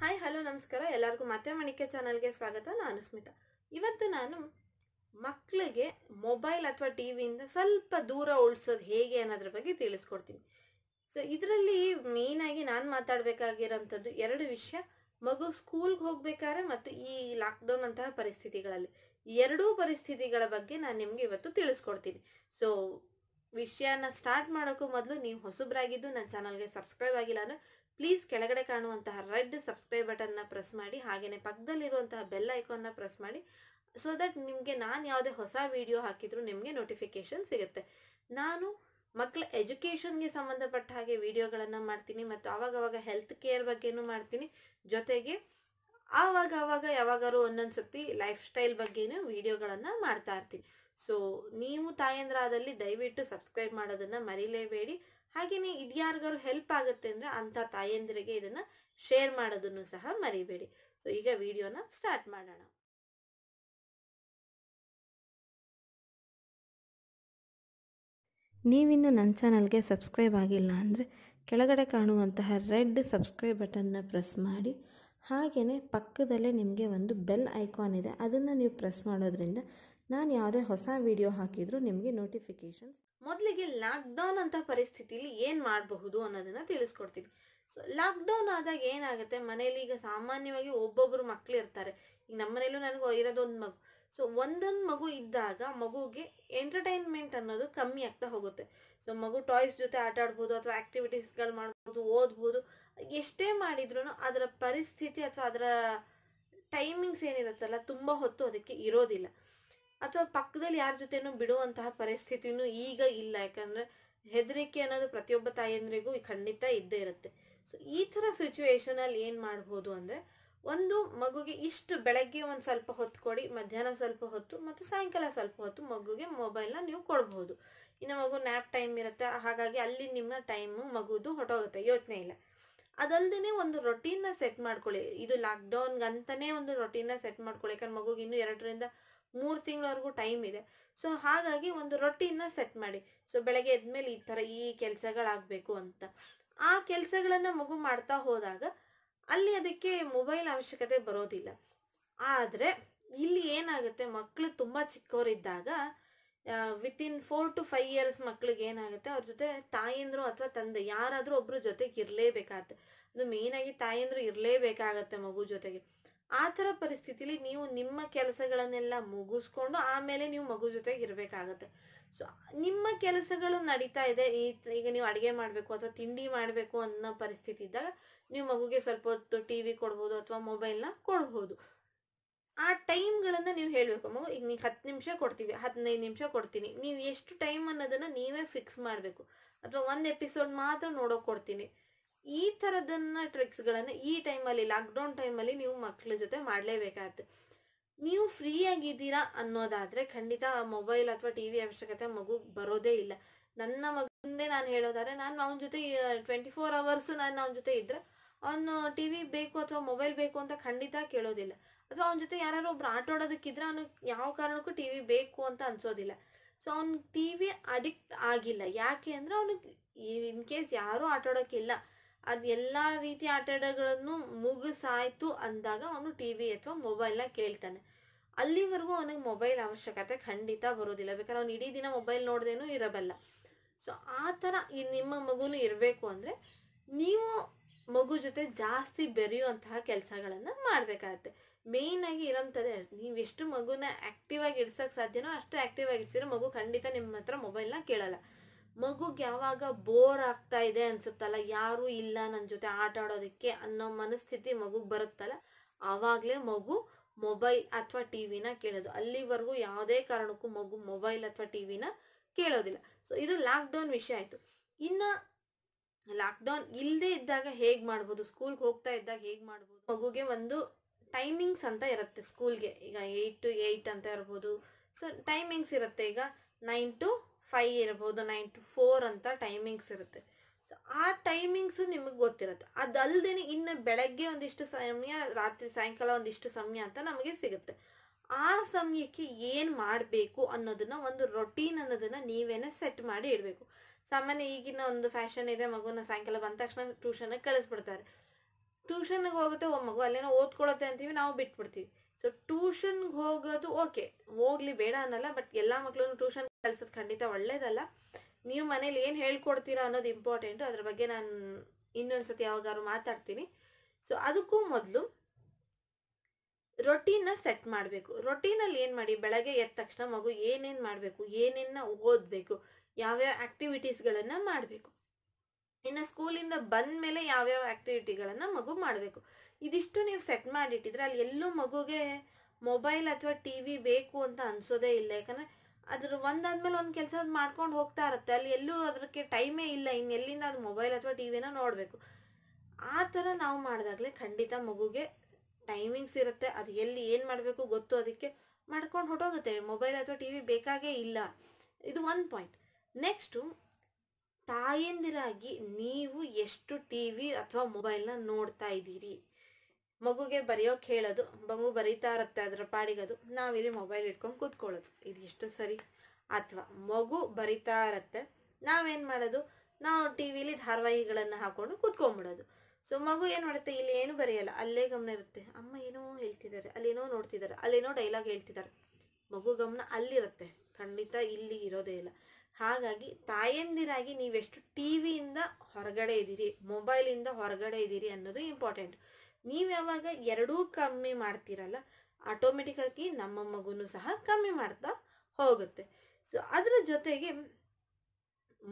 Hi hello ನಮಸ್ಕಾರ ಎಲ್ಲರಿಗೂ ಮತ್ತೆ ಮಣಿಕೆ ಚಾನಲ್ಗೆ ಸ್ವಾಗತ ನಾನು ಸ್ಮಿತಾ ಇವತ್ತು ನಾನು ಮಕ್ಕಳಿಗೆ ಮೊಬೈಲ್ ಅಥವಾ ಟಿ ವಿಯಿಂದ ಸ್ವಲ್ಪ ದೂರ ಉಳಿಸೋದು ಹೇಗೆ ಅನ್ನೋದ್ರ ಬಗ್ಗೆ ತಿಳಿಸ್ಕೊಡ್ತೀನಿ ಸೊ ಇದರಲ್ಲಿ ಆಗಿ ನಾನು ಮಾತಾಡಬೇಕಾಗಿರೋಂಥದ್ದು ಎರಡು ವಿಷಯ ಮಗು ಸ್ಕೂಲ್ಗೆ ಹೋಗ್ಬೇಕಾದ್ರೆ ಮತ್ತು ಈ ಲಾಕ್ಡೌನ್ ಅಂತಹ ಪರಿಸ್ಥಿತಿಗಳಲ್ಲಿ ಎರಡೂ ಪರಿಸ್ಥಿತಿಗಳ ಬಗ್ಗೆ ನಾನು ನಿಮಗೆ ಇವತ್ತು ತಿಳಿಸ್ಕೊಡ್ತೀನಿ ಸೊ ವಿಷಯನ ಸ್ಟಾರ್ಟ್ ಮಾಡೋಕ್ಕೂ ಮೊದಲು ನೀವು ಹೊಸಬ್ರಾಗಿದ್ದು ನನ್ನ ಚಾನಲ್ಗೆ ಸಬ್ಸ್ಕ್ರೈಬ್ ಆಗಿಲ್ಲ ಅಂದರೆ ಪ್ಲೀಸ್ ಕೆಳಗಡೆ ಕಾಣುವಂತಹ ರೆಡ್ ಸಬ್ಸ್ಕ್ರೈಬ್ ಬಟನ್ನ ಪ್ರೆಸ್ ಮಾಡಿ ಹಾಗೆಯೇ ಪಕ್ಕದಲ್ಲಿರುವಂತಹ ಬೆಲ್ ಐಕಾನ್ನ ಪ್ರೆಸ್ ಮಾಡಿ ಸೊ ದಟ್ ನಿಮಗೆ ನಾನು ಯಾವುದೇ ಹೊಸ ವಿಡಿಯೋ ಹಾಕಿದ್ರು ನಿಮಗೆ ನೋಟಿಫಿಕೇಶನ್ ಸಿಗುತ್ತೆ ನಾನು ಮಕ್ಕಳ ಎಜುಕೇಷನ್ಗೆ ಸಂಬಂಧಪಟ್ಟ ಹಾಗೆ ವಿಡಿಯೋಗಳನ್ನು ಮಾಡ್ತೀನಿ ಮತ್ತು ಅವಾಗ ಹೆಲ್ತ್ ಕೇರ್ ಬಗ್ಗೆನೂ ಮಾಡ್ತೀನಿ ಜೊತೆಗೆ ಆವಾಗ ಅವಾಗ ಯಾವಾಗಾರು ಒಂದೊಂದು ಲೈಫ್ ಸ್ಟೈಲ್ ಬಗ್ಗೆನೂ ವಿಡಿಯೋಗಳನ್ನು ಮಾಡ್ತಾ ಇರ್ತೀನಿ ಸೊ ನೀವು ತಾಯಂದ್ರಾದಲ್ಲಿ ದಯವಿಟ್ಟು ಸಬ್ಸ್ಕ್ರೈಬ್ ಮಾಡೋದನ್ನು ಮರಿಲೇಬೇಡಿ ಹಾಗೆಯೇ ಯಾರಿಗಾದ್ರು ಹೆಲ್ಪ್ ಆಗುತ್ತೆ ಅಂದರೆ ಅಂಥ ತಾಯಂದಿರಿಗೆ ಇದನ್ನು ಶೇರ್ ಮಾಡೋದನ್ನು ಸಹ ಮರಿಬೇಡಿ ಸೊ ಈಗ ವಿಡಿಯೋನ ಸ್ಟಾರ್ಟ್ ಮಾಡೋಣ ನೀವಿನ್ನು ನನ್ನ ಚಾನಲ್ಗೆ ಸಬ್ಸ್ಕ್ರೈಬ್ ಆಗಿಲ್ಲ ಅಂದರೆ ಕೆಳಗಡೆ ಕಾಣುವಂತಹ ರೆಡ್ ಸಬ್ಸ್ಕ್ರೈಬ್ ಬಟನ್ನ ಪ್ರೆಸ್ ಮಾಡಿ ಹಾಗೆಯೇ ಪಕ್ಕದಲ್ಲೇ ನಿಮಗೆ ಒಂದು ಬೆಲ್ ಐಕಾನ್ ಇದೆ ಅದನ್ನು ನೀವು ಪ್ರೆಸ್ ಮಾಡೋದ್ರಿಂದ ನಾನು ಯಾವುದೇ ಹೊಸ ವಿಡಿಯೋ ಹಾಕಿದರೂ ನಿಮಗೆ ನೋಟಿಫಿಕೇಷನ್ಸ್ ಮೊದಲಿಗೆ ಲಾಕ್ಡೌನ್ ಅಂತ ಪರಿಸ್ಥಿತಿಲಿ ಏನು ಮಾಡಬಹುದು ಅನ್ನೋದನ್ನ ತಿಳಿಸ್ಕೊಡ್ತೀವಿ ಸೊ ಲಾಕ್ಡೌನ್ ಆದಾಗ ಏನಾಗುತ್ತೆ ಮನೇಲಿ ಈಗ ಸಾಮಾನ್ಯವಾಗಿ ಒಬ್ಬೊಬ್ಬರು ಮಕ್ಳು ಇರ್ತಾರೆ ಈಗ ನಮ್ಮ ಮನೇಲೂ ನನಗೂ ಇರೋದೊಂದು ಮಗು ಸೊ ಒಂದೊಂದು ಮಗು ಇದ್ದಾಗ ಮಗುಗೆ ಎಂಟರ್ಟೈನ್ಮೆಂಟ್ ಅನ್ನೋದು ಕಮ್ಮಿ ಆಗ್ತಾ ಹೋಗುತ್ತೆ ಸೊ ಮಗು ಟಾಯ್ಸ್ ಜೊತೆ ಆಟ ಆಡ್ಬೋದು ಅಥವಾ ಆ್ಯಕ್ಟಿವಿಟೀಸ್ಗಳು ಮಾಡ್ಬೋದು ಓದ್ಬೋದು ಎಷ್ಟೇ ಮಾಡಿದ್ರೂ ಅದರ ಪರಿಸ್ಥಿತಿ ಅಥವಾ ಅದರ ಟೈಮಿಂಗ್ಸ್ ಏನಿರುತ್ತಲ್ಲ ತುಂಬ ಹೊತ್ತು ಅದಕ್ಕೆ ಇರೋದಿಲ್ಲ ಅಥವಾ ಪಕ್ಕದಲ್ಲಿ ಯಾರ ಜೊತೆನೂ ಬಿಡುವಂತಹ ಪರಿಸ್ಥಿತಿನೂ ಈಗ ಇಲ್ಲ ಯಾಕಂದ್ರೆ ಹೆದರಿಕೆ ಅನ್ನೋದು ಪ್ರತಿಯೊಬ್ಬ ತಾಯಿಯಂದ್ರಿಗೂ ಖಂಡಿತ ಇದ್ದೇ ಇರುತ್ತೆ ಸೊ ಈ ಥರ ಅಲ್ಲಿ ಏನು ಮಾಡ್ಬೋದು ಅಂದ್ರೆ ಒಂದು ಮಗುಗೆ ಇಷ್ಟು ಬೆಳಗ್ಗೆ ಒಂದು ಸ್ವಲ್ಪ ಹೊತ್ತು ಕೊಡಿ ಮಧ್ಯಾಹ್ನ ಸ್ವಲ್ಪ ಹೊತ್ತು ಮತ್ತು ಸಾಯಂಕಾಲ ಸ್ವಲ್ಪ ಹೊತ್ತು ಮಗುಗೆ ಮೊಬೈಲ್ನ ನೀವು ಕೊಡ್ಬೋದು ಇನ್ನು ಮಗು ನ್ಯಾಪ್ ಟೈಮ್ ಇರುತ್ತೆ ಹಾಗಾಗಿ ಅಲ್ಲಿ ನಿಮ್ಮ ಟೈಮು ಮಗುದು ಹೊಟ್ಟೋಗುತ್ತೆ ಯೋಚನೆ ಇಲ್ಲ ಅದಲ್ದೇನೆ ಒಂದು ರೊಟೀನ್ನ ಸೆಟ್ ಮಾಡ್ಕೊಳ್ಳಿ ಇದು ಲಾಕ್ಡೌನ್ಗೆ ಅಂತಲೇ ಒಂದು ರೊಟೀನ್ನ ಸೆಟ್ ಮಾಡ್ಕೊಳ್ಳಿ ಯಾಕಂದ್ರೆ ಮಗುಗೆ ಇನ್ನೂ ಎರಡರಿಂದ ಮೂರು ತಿಂಗಳವರೆಗೂ ಟೈಮ್ ಇದೆ ಸೊ ಹಾಗಾಗಿ ಒಂದು ರೊಟೀನ್ನ ಸೆಟ್ ಮಾಡಿ ಸೊ ಬೆಳಗ್ಗೆ ಎದ್ಮೇಲೆ ಈ ಥರ ಈ ಕೆಲಸಗಳಾಗಬೇಕು ಅಂತ ಆ ಕೆಲಸಗಳನ್ನು ಮಗು ಮಾಡ್ತಾ ಹೋದಾಗ ಅಲ್ಲಿ ಅದಕ್ಕೆ ಮೊಬೈಲ್ ಅವಶ್ಯಕತೆ ಬರೋದಿಲ್ಲ ಆದರೆ ಇಲ್ಲಿ ಏನಾಗುತ್ತೆ ಮಕ್ಕಳು ತುಂಬ ಚಿಕ್ಕವರಿದ್ದಾಗ within four to five years ಮಕ್ಳಿಗೆ ಏನಾಗುತ್ತೆ ಅವ್ರ ಜೊತೆ ತಾಯಿಯಂದ್ರು ಅಥವಾ ತಂದೆ ಯಾರಾದರೂ ಒಬ್ಬರು ಜೊತೆಗೆ ಇರಲೇಬೇಕಾಗತ್ತೆ ಅದು ಮೇಯ್ನಾಗಿ ತಾಯಂದ್ರು ಇರಲೇಬೇಕಾಗತ್ತೆ ಮಗು ಜೊತೆಗೆ ಆ ಥರ ಪರಿಸ್ಥಿತಿಲಿ ನೀವು ನಿಮ್ಮ ಕೆಲಸಗಳನ್ನೆಲ್ಲ ಮುಗಿಸ್ಕೊಂಡು ಆಮೇಲೆ ನೀವು ಮಗು ಜೊತೆಗೆ ಇರಬೇಕಾಗತ್ತೆ ಸೊ ನಿಮ್ಮ ಕೆಲಸಗಳು ನಡೀತಾ ಇದೆ ಈ ಈಗ ನೀವು ಅಡುಗೆ ಮಾಡಬೇಕು ಅಥವಾ ತಿಂಡಿ ಮಾಡಬೇಕು ಅನ್ನೋ ಪರಿಸ್ಥಿತಿ ಇದ್ದಾಗ ನೀವು ಮಗುಗೆ ಸ್ವಲ್ಪ ಹೊತ್ತು ಟಿ ವಿ ಕೊಡ್ಬೋದು ಅಥವಾ ಮೊಬೈಲ್ನ ಕೊಡ್ಬೋದು ಆ ಟೈಮ್ಗಳನ್ನು ನೀವು ಹೇಳಬೇಕು ಮಗು ಈಗ ನೀವು ಹತ್ತು ನಿಮಿಷ ಕೊಡ್ತೀವಿ ಹದಿನೈದು ನಿಮಿಷ ಕೊಡ್ತೀನಿ ನೀವು ಎಷ್ಟು ಟೈಮ್ ಅನ್ನೋದನ್ನು ನೀವೇ ಫಿಕ್ಸ್ ಮಾಡಬೇಕು ಅಥವಾ ಒಂದು ಎಪಿಸೋಡ್ ಮಾತ್ರ ನೋಡೋಕೆ ಕೊಡ್ತೀನಿ ಈ ತರದನ್ನ ಟ್ರಿಕ್ಸ್ ಗಳನ್ನ ಈ ಟೈಮಲ್ಲಿ ಲಾಕ್ಡೌನ್ ಟೈಮಲ್ಲಿ ನೀವು ಮಕ್ಳ ಜೊತೆ ಮಾಡಲೇಬೇಕಾಗತ್ತೆ ನೀವು ಫ್ರೀ ಆಗಿದ್ದೀರಾ ಅನ್ನೋದಾದ್ರೆ ಖಂಡಿತ ಮೊಬೈಲ್ ಅಥವಾ ಟಿ ವಿ ಅವಶ್ಯಕತೆ ಮಗು ಬರೋದೇ ಇಲ್ಲ ನನ್ನ ಮಗಂದೇ ನಾನು ಹೇಳೋದಾದ್ರೆ ನಾನು ಅವನ ಜೊತೆ ಟ್ವೆಂಟಿ ಫೋರ್ ಅವರ್ಸ್ ನಾನು ಅವನ ಜೊತೆ ಇದ್ರೆ ಅವನು ಟಿ ವಿ ಬೇಕು ಅಥವಾ ಮೊಬೈಲ್ ಬೇಕು ಅಂತ ಖಂಡಿತ ಕೇಳೋದಿಲ್ಲ ಅಥವಾ ಅವನ ಜೊತೆ ಯಾರು ಒಬ್ರು ಆಟೋಡೋದಕ್ಕಿದ್ರೆ ಅವನು ಯಾವ ಕಾರಣಕ್ಕೂ ಟಿ ವಿ ಬೇಕು ಅಂತ ಅನ್ಸೋದಿಲ್ಲ ಸೊ ಅವ್ನು ಟಿ ವಿ ಅಡಿಕ್ಟ್ ಆಗಿಲ್ಲ ಯಾಕೆ ಅಂದ್ರೆ ಅವನಿಗೆ ಇನ್ ಕೇಸ್ ಯಾರೂ ಇಲ್ಲ. ಅದು ಎಲ್ಲ ರೀತಿಯ ಆಟಗಳನ್ನು ಮುಗಿಸಾಯ್ತು ಅಂದಾಗ ಅವನು ಟಿ ವಿ ಅಥವಾ ಮೊಬೈಲ್ನ ಕೇಳ್ತಾನೆ ಅಲ್ಲಿವರೆಗೂ ಅವನಿಗೆ ಮೊಬೈಲ್ ಅವಶ್ಯಕತೆ ಖಂಡಿತ ಬರೋದಿಲ್ಲ ಬೇಕಾದ್ರೆ ಅವ್ನು ಇಡೀ ದಿನ ಮೊಬೈಲ್ ನೋಡ್ದೇನು ಇರಬಲ್ಲ ಸೊ ಆ ಥರ ಈ ನಿಮ್ಮ ಮಗುನು ಇರಬೇಕು ಅಂದರೆ ನೀವು ಮಗು ಜೊತೆ ಜಾಸ್ತಿ ಬೆರೆಯುವಂತಹ ಕೆಲಸಗಳನ್ನು ಮಾಡಬೇಕಾಗತ್ತೆ ಮೇಯ್ನಾಗಿ ಇರೋಂಥದ್ದೇ ನೀವು ಎಷ್ಟು ಮಗುನ ಆಕ್ಟಿವ್ ಆಗಿ ಇಡ್ಸೋಕ್ಕೆ ಸಾಧ್ಯನೋ ಅಷ್ಟು ಆಕ್ಟಿವ್ ಆಗಿ ಇಡ್ಸಿದ್ರೆ ಮಗು ಖಂಡಿತ ನಿಮ್ಮ ಹತ್ರ ಮೊಬೈಲ್ನ ಕೇಳಲ್ಲ ಮಗುಗೆ ಯಾವಾಗ ಬೋರ್ ಆಗ್ತಾ ಇದೆ ಅನ್ಸುತ್ತಲ್ಲ ಯಾರೂ ಇಲ್ಲ ನನ್ನ ಜೊತೆ ಆಟ ಆಡೋದಕ್ಕೆ ಅನ್ನೋ ಮನಸ್ಥಿತಿ ಮಗುಗೆ ಬರುತ್ತಲ್ಲ ಆವಾಗಲೇ ಮಗು ಮೊಬೈಲ್ ಅಥವಾ ಟಿವಿನ ಕೇಳೋದು ಅಲ್ಲಿವರೆಗೂ ಯಾವುದೇ ಕಾರಣಕ್ಕೂ ಮಗು ಮೊಬೈಲ್ ಅಥವಾ ಟಿವಿನ ಕೇಳೋದಿಲ್ಲ ಸೊ ಇದು ಲಾಕ್ಡೌನ್ ವಿಷಯ ಆಯಿತು ಇನ್ನು ಲಾಕ್ಡೌನ್ ಇಲ್ಲದೆ ಇದ್ದಾಗ ಹೇಗೆ ಮಾಡ್ಬೋದು ಸ್ಕೂಲ್ಗೆ ಹೋಗ್ತಾ ಇದ್ದಾಗ ಹೇಗೆ ಮಾಡ್ಬೋದು ಮಗುಗೆ ಒಂದು ಟೈಮಿಂಗ್ಸ್ ಅಂತ ಇರುತ್ತೆ ಸ್ಕೂಲ್ಗೆ ಈಗ ಏಯ್ಟ್ ಟು ಏಯ್ಟ್ ಅಂತ ಇರ್ಬೋದು ಸೊ ಟೈಮಿಂಗ್ಸ್ ಇರುತ್ತೆ ಈಗ ನೈನ್ ಟು ಫೈ ಇರ್ಬೋದು ನೈನ್ ಟು ಫೋರ್ ಅಂತ ಟೈಮಿಂಗ್ಸ್ ಇರುತ್ತೆ ಸೊ ಆ ಟೈಮಿಂಗ್ಸು ನಿಮಗೆ ಗೊತ್ತಿರುತ್ತೆ ಅದಲ್ಲದೆ ಇನ್ನು ಬೆಳಗ್ಗೆ ಒಂದಿಷ್ಟು ಸಮಯ ರಾತ್ರಿ ಸಾಯಂಕಾಲ ಒಂದಿಷ್ಟು ಸಮಯ ಅಂತ ನಮಗೆ ಸಿಗುತ್ತೆ ಆ ಸಮಯಕ್ಕೆ ಏನು ಮಾಡಬೇಕು ಅನ್ನೋದನ್ನ ಒಂದು ರೊಟೀನ್ ಅನ್ನೋದನ್ನು ನೀವೇನೇ ಸೆಟ್ ಮಾಡಿ ಇಡಬೇಕು ಸಾಮಾನ್ಯ ಈಗಿನ ಒಂದು ಫ್ಯಾಷನ್ ಇದೆ ಮಗುನ ಸಾಯಂಕಾಲ ಬಂದ ತಕ್ಷಣ ಟ್ಯೂಷನ್ಗೆ ಕಳಿಸ್ಬಿಡ್ತಾರೆ ಟ್ಯೂಷನ್ಗೆ ಹೋಗುತ್ತೆ ಒಮ್ಮಗು ಮಗು ಅಲ್ಲೇನೋ ಓದ್ಕೊಳುತ್ತೆ ಅಂತೀವಿ ನಾವು ಬಿಟ್ಬಿಡ್ತೀವಿ ಸೊ ಟ್ಯೂಷನ್ಗೆ ಹೋಗೋದು ಓಕೆ ಹೋಗ್ಲಿ ಬೇಡ ಅನ್ನಲ್ಲ ಬಟ್ ಎಲ್ಲ ಮಕ್ಕಳು ಟ್ಯೂಷನ್ ಕಲ್ಸೋದು ಖಂಡಿತ ಒಳ್ಳೇದಲ್ಲ ನೀವು ಮನೇಲಿ ಏನು ಹೇಳ್ಕೊಡ್ತೀರಾ ಅನ್ನೋದು ಇಂಪಾರ್ಟೆಂಟು ಅದ್ರ ಬಗ್ಗೆ ನಾನು ಇನ್ನೊಂದು ಸತಿ ಯಾವಾಗಾದ್ರು ಮಾತಾಡ್ತೀನಿ ಸೊ ಅದಕ್ಕೂ ಮೊದಲು ರೊಟೀನ್ನ ಸೆಟ್ ಮಾಡಬೇಕು ರೊಟೀನಲ್ಲಿ ಏನು ಮಾಡಿ ಬೆಳಗ್ಗೆ ಎದ್ದ ತಕ್ಷಣ ಮಗು ಏನೇನು ಮಾಡಬೇಕು ಏನೇನ ಓದಬೇಕು ಯಾವ್ಯಾವ ಆ್ಯಕ್ಟಿವಿಟೀಸ್ಗಳನ್ನು ಮಾಡಬೇಕು ಇನ್ನು ಸ್ಕೂಲಿಂದ ಬಂದ ಮೇಲೆ ಯಾವ್ಯಾವ ಆಕ್ಟಿವಿಟಿಗಳನ್ನ ಮಗು ಮಾಡಬೇಕು ಇದಿಷ್ಟು ನೀವು ಸೆಟ್ ಮಾಡಿಟ್ಟಿದ್ರೆ ಅಲ್ಲಿ ಎಲ್ಲೂ ಮಗುಗೆ ಮೊಬೈಲ್ ಅಥವಾ ಟಿ ವಿ ಬೇಕು ಅಂತ ಅನ್ಸೋದೇ ಇಲ್ಲ ಯಾಕಂದ್ರೆ ಅದ್ರ ಒಂದಾದ್ಮೇಲೆ ಒಂದು ಕೆಲಸ ಅದು ಮಾಡ್ಕೊಂಡು ಹೋಗ್ತಾ ಇರುತ್ತೆ ಅಲ್ಲಿ ಎಲ್ಲೂ ಅದಕ್ಕೆ ಟೈಮೇ ಇಲ್ಲ ಎಲ್ಲಿಂದ ಅದು ಮೊಬೈಲ್ ಅಥವಾ ಟಿ ವಿನ ನೋಡಬೇಕು ಆ ಥರ ನಾವು ಮಾಡಿದಾಗಲೇ ಖಂಡಿತ ಮಗುಗೆ ಟೈಮಿಂಗ್ಸ್ ಇರುತ್ತೆ ಅದು ಎಲ್ಲಿ ಏನು ಮಾಡಬೇಕು ಗೊತ್ತು ಅದಕ್ಕೆ ಮಾಡ್ಕೊಂಡು ಹೊಟ್ಟೋಗುತ್ತೆ ಮೊಬೈಲ್ ಅಥವಾ ಟಿ ವಿ ಬೇಕಾಗೇ ಇಲ್ಲ ಇದು ಒಂದು ಪಾಯಿಂಟ್ ನೆಕ್ಸ್ಟು ತಾಯಂದಿರಾಗಿ ನೀವು ಎಷ್ಟು ಟಿ ವಿ ಅಥವಾ ಮೊಬೈಲ್ನ ನೋಡ್ತಾ ಇದ್ದೀರಿ ಮಗುಗೆ ಬರೆಯೋಕೆ ಹೇಳೋದು ಮಗು ಬರೀತಾ ಇರುತ್ತೆ ಅದರ ಅದು ನಾವಿಲ್ಲಿ ಮೊಬೈಲ್ ಇಟ್ಕೊಂಡು ಕೂತ್ಕೊಳ್ಳೋದು ಇದು ಎಷ್ಟು ಸರಿ ಅಥವಾ ಮಗು ಬರಿತಾ ಇರತ್ತೆ ನಾವೇನು ಮಾಡೋದು ನಾವು ಟಿ ವಿಲಿ ಧಾರಾವಾಹಿಗಳನ್ನು ಹಾಕೊಂಡು ಕೂತ್ಕೊಂಡ್ಬಿಡೋದು ಸೊ ಮಗು ಏನು ಮಾಡುತ್ತೆ ಇಲ್ಲಿ ಏನು ಬರೆಯಲ್ಲ ಅಲ್ಲೇ ಗಮನ ಇರುತ್ತೆ ಅಮ್ಮ ಏನೋ ಹೇಳ್ತಿದ್ದಾರೆ ಏನೋ ನೋಡ್ತಿದ್ದಾರೆ ಅಲ್ಲೇನೋ ಡೈಲಾಗ್ ಹೇಳ್ತಿದ್ದಾರೆ ಮಗು ಗಮನ ಅಲ್ಲಿರುತ್ತೆ ಖಂಡಿತ ಇಲ್ಲಿ ಇರೋದೇ ಇಲ್ಲ ಹಾಗಾಗಿ ತಾಯಂದಿರಾಗಿ ನೀವೆಷ್ಟು ಟಿ ವಿಯಿಂದ ಹೊರಗಡೆ ಇದ್ದೀರಿ ಮೊಬೈಲಿಂದ ಹೊರಗಡೆ ಇದ್ದೀರಿ ಅನ್ನೋದು ಇಂಪಾರ್ಟೆಂಟ್ ನೀವು ಯಾವಾಗ ಎರಡೂ ಕಮ್ಮಿ ಮಾಡ್ತೀರಲ್ಲ ಆಗಿ ನಮ್ಮ ಮಗುನು ಸಹ ಕಮ್ಮಿ ಮಾಡ್ತಾ ಹೋಗುತ್ತೆ ಸೊ ಅದರ ಜೊತೆಗೆ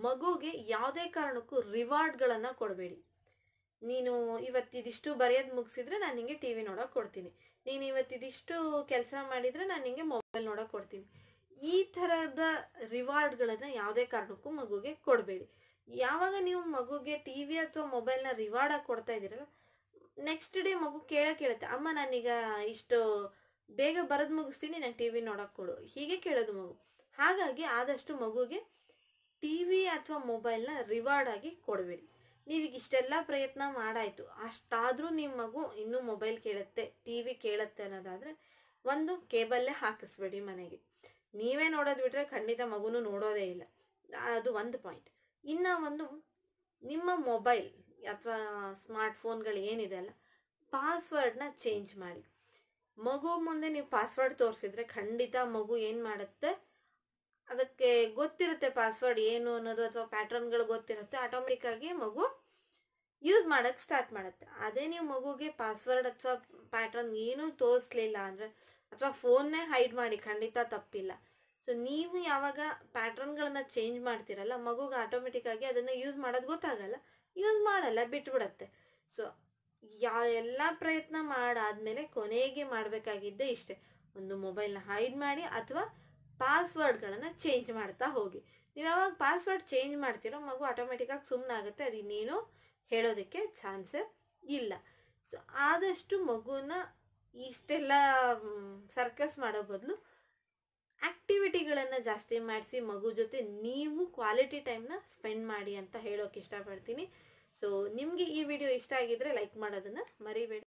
ಮಗುಗೆ ಯಾವುದೇ ಕಾರಣಕ್ಕೂ ರಿವಾರ್ಡ್ಗಳನ್ನು ಕೊಡಬೇಡಿ ನೀನು ಇವತ್ತಿದಿಷ್ಟು ಬರೆಯೋದು ಮುಗಿಸಿದ್ರೆ ನಾನು ನಿಮಗೆ ಟಿ ವಿ ನೋಡೋಕೆ ಕೊಡ್ತೀನಿ ನೀನು ಇವತ್ತಿದಿಷ್ಟು ಕೆಲಸ ಮಾಡಿದರೆ ನಾನು ನಿಮಗೆ ಮೊಬೈಲ್ ನೋಡೋಕೆ ಕೊಡ್ತೀನಿ ಈ ಥರದ ರಿವಾರ್ಡ್ಗಳನ್ನು ಯಾವುದೇ ಕಾರಣಕ್ಕೂ ಮಗುಗೆ ಕೊಡಬೇಡಿ ಯಾವಾಗ ನೀವು ಮಗುಗೆ ಟಿ ವಿ ಅಥವಾ ಮೊಬೈಲ್ನ ರಿವಾರ್ಡಾಗಿ ಕೊಡ್ತಾ ಇದ್ದೀರಲ್ಲ ನೆಕ್ಸ್ಟ್ ಡೇ ಮಗು ಕೇಳ ಕೇಳುತ್ತೆ ಅಮ್ಮ ನಾನೀಗ ಇಷ್ಟು ಬೇಗ ಬರೆದು ಮುಗಿಸ್ತೀನಿ ನಾನು ಟಿ ವಿ ಕೊಡು ಹೀಗೆ ಕೇಳೋದು ಮಗು ಹಾಗಾಗಿ ಆದಷ್ಟು ಮಗುಗೆ ಟಿ ವಿ ಅಥವಾ ಮೊಬೈಲ್ನ ರಿವಾರ್ಡ್ ಆಗಿ ಕೊಡಬೇಡಿ ನೀವೀಗ ಇಷ್ಟೆಲ್ಲ ಪ್ರಯತ್ನ ಮಾಡಾಯ್ತು ಅಷ್ಟಾದರೂ ನಿಮ್ಮ ಮಗು ಇನ್ನೂ ಮೊಬೈಲ್ ಕೇಳುತ್ತೆ ಟಿ ವಿ ಕೇಳುತ್ತೆ ಅನ್ನೋದಾದ್ರೆ ಒಂದು ಕೇಬಲ್ಲೇ ಹಾಕಿಸ್ಬೇಡಿ ಮನೆಗೆ ನೀವೇ ನೋಡೋದು ಬಿಟ್ರೆ ಖಂಡಿತ ಮಗುನು ನೋಡೋದೇ ಇಲ್ಲ ಅದು ಒಂದು ಪಾಯಿಂಟ್ ಇನ್ನ ಒಂದು ನಿಮ್ಮ ಮೊಬೈಲ್ ಅಥವಾ ಸ್ಮಾರ್ಟ್ ಫೋನ್ಗಳು ಏನಿದೆ ಅಲ್ಲ ಪಾಸ್ವರ್ಡನ್ನ ಚೇಂಜ್ ಮಾಡಿ ಮಗು ಮುಂದೆ ನೀವು ಪಾಸ್ವರ್ಡ್ ತೋರಿಸಿದ್ರೆ ಖಂಡಿತ ಮಗು ಏನು ಮಾಡುತ್ತೆ ಅದಕ್ಕೆ ಗೊತ್ತಿರುತ್ತೆ ಪಾಸ್ವರ್ಡ್ ಏನು ಅನ್ನೋದು ಅಥವಾ ಪ್ಯಾಟರ್ನ್ಗಳು ಗೊತ್ತಿರುತ್ತೆ ಆಟೋಮೆಟಿಕ್ಕಾಗಿ ಮಗು ಯೂಸ್ ಮಾಡೋಕ್ಕೆ ಸ್ಟಾರ್ಟ್ ಮಾಡುತ್ತೆ ಅದೇ ನೀವು ಮಗುಗೆ ಪಾಸ್ವರ್ಡ್ ಅಥವಾ ಪ್ಯಾಟರ್ನ್ ಏನೂ ತೋರಿಸ್ಲಿಲ್ಲ ಅಂದರೆ ಅಥವಾ ಫೋನ್ನೇ ಹೈಡ್ ಮಾಡಿ ಖಂಡಿತ ತಪ್ಪಿಲ್ಲ ಸೊ ನೀವು ಯಾವಾಗ ಪ್ಯಾಟ್ರನ್ಗಳನ್ನು ಚೇಂಜ್ ಮಾಡ್ತೀರಲ್ಲ ಮಗುಗೆ ಆಟೋಮೆಟಿಕ್ಕಾಗಿ ಅದನ್ನು ಯೂಸ್ ಮಾಡೋದು ಗೊತ್ತಾಗಲ್ಲ ಯೂಸ್ ಮಾಡಲ್ಲ ಬಿಟ್ಬಿಡತ್ತೆ ಸೊ ಯಾ ಎಲ್ಲ ಪ್ರಯತ್ನ ಮಾಡಾದ್ಮೇಲೆ ಕೊನೆಗೆ ಮಾಡಬೇಕಾಗಿದ್ದೆ ಇಷ್ಟೇ ಒಂದು ಮೊಬೈಲ್ನ ಹೈಡ್ ಮಾಡಿ ಅಥವಾ ಪಾಸ್ವರ್ಡ್ಗಳನ್ನು ಚೇಂಜ್ ಮಾಡ್ತಾ ಹೋಗಿ ನೀವು ಯಾವಾಗ ಪಾಸ್ವರ್ಡ್ ಚೇಂಜ್ ಮಾಡ್ತೀರೋ ಮಗು ಆಟೋಮೆಟಿಕ್ಕಾಗಿ ಸುಮ್ಮನೆ ಆಗುತ್ತೆ ಅದು ಇನ್ನೇನು ಹೇಳೋದಕ್ಕೆ ಚಾನ್ಸೇ ಇಲ್ಲ ಸೊ ಆದಷ್ಟು ಮಗುನ ಇಷ್ಟೆಲ್ಲ ಸರ್ಕಸ್ ಮಾಡೋ ಬದಲು ಆಕ್ಟಿವಿಟಿಗಳನ್ನು ಜಾಸ್ತಿ ಮಾಡಿಸಿ ಮಗು ಜೊತೆ ನೀವು ಕ್ವಾಲಿಟಿ ಟೈಮ್ನ ಸ್ಪೆಂಡ್ ಮಾಡಿ ಅಂತ ಹೇಳೋಕೆ ಇಷ್ಟಪಡ್ತೀನಿ ಸೊ ನಿಮಗೆ ಈ ವಿಡಿಯೋ ಇಷ್ಟ ಆಗಿದ್ರೆ ಲೈಕ್ ಮಾಡೋದನ್ನು ಮರಿಬೇಡಿ